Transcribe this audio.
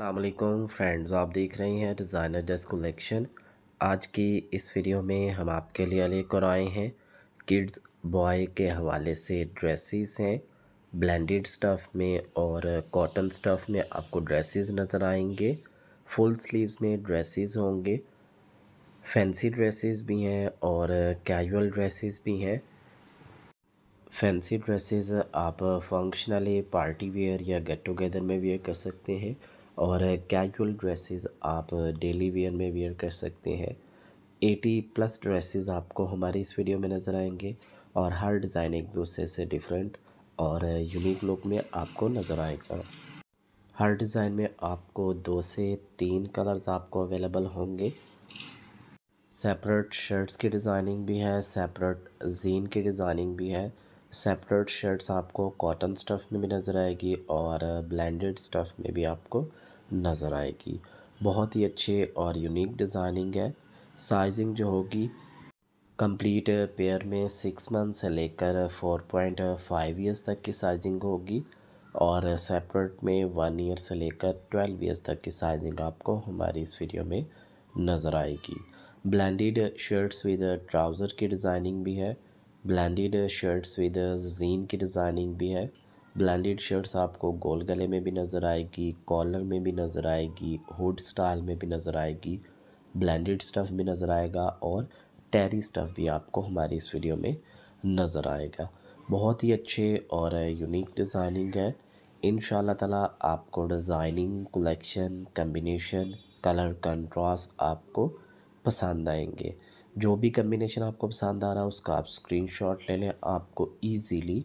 अल्लाम फ्रेंड्स आप देख रहे हैं डिज़ाइनर ड्रेस कलेक्शन आज की इस वीडियो में हम आपके लिए लेकर आए हैं किड्स बॉय के हवाले से ड्रेसेस हैं ब्लेंडेड स्टफ़ में और कॉटन स्टफ़ में आपको ड्रेसेस नज़र आएंगे फुल स्लीव्स में ड्रेसेस होंगे फैंसी ड्रेसेस भी हैं और कैजुअल ड्रेसेस भी हैं फैंसी ड्रेसेस आप फंक्शनली पार्टी वेयर या गेट टुगेदर में वेयर कर सकते हैं और कैजुअल ड्रेसेस आप डेली वेयर में वेयर कर सकते हैं एटी प्लस ड्रेसेस आपको हमारे इस वीडियो में नज़र आएंगे और हर डिज़ाइन एक दूसरे से डिफरेंट और यूनिक लुक में आपको नज़र आएगा हर डिज़ाइन में आपको दो से तीन कलर्स आपको अवेलेबल होंगे सेपरेट शर्ट्स की डिज़ाइनिंग भी है सेपरेट जीन की डिज़ाइनिंग भी है सेपरेट शर्ट्स आपको कॉटन स्टफ़ में भी नज़र आएगी और ब्लेंडेड स्टफ़ में भी आपको नज़र आएगी बहुत ही अच्छे और यूनिक डिज़ाइनिंग है साइजिंग जो होगी कंप्लीट पेयर में सिक्स मंथ से लेकर फोर पॉइंट फाइव ईयर्स तक की साइजिंग होगी और सेपरेट में वन ईयर से लेकर ट्वेल्व ईयर्स तक की साइजिंग आपको हमारी इस वीडियो में नज़र आएगी ब्लेंडेड शर्ट्स विद ट्राउज़र की डिज़ाइनिंग भी है ब्लेंडेड शर्ट्स विद जीन की डिज़ाइनिंग भी है ब्लैंडेड शर्ट्स आपको गोल गले में भी नज़र आएगी कॉलर में भी नज़र आएगी हुड स्टाइल में भी नज़र आएगी ब्लैंडेड स्टफ़ भी नज़र आएगा और टैरी स्टफ़ भी आपको हमारी इस वीडियो में नज़र आएगा बहुत ही अच्छे और यूनिक डिज़ाइनिंग है इन ताला आपको designing collection combination colour contrast आपको पसंद आएंगे जो भी कम्बिनेशन आपको पसंद आ रहा है उसका आप स्क्रीनशॉट ले लें आपको ईजीली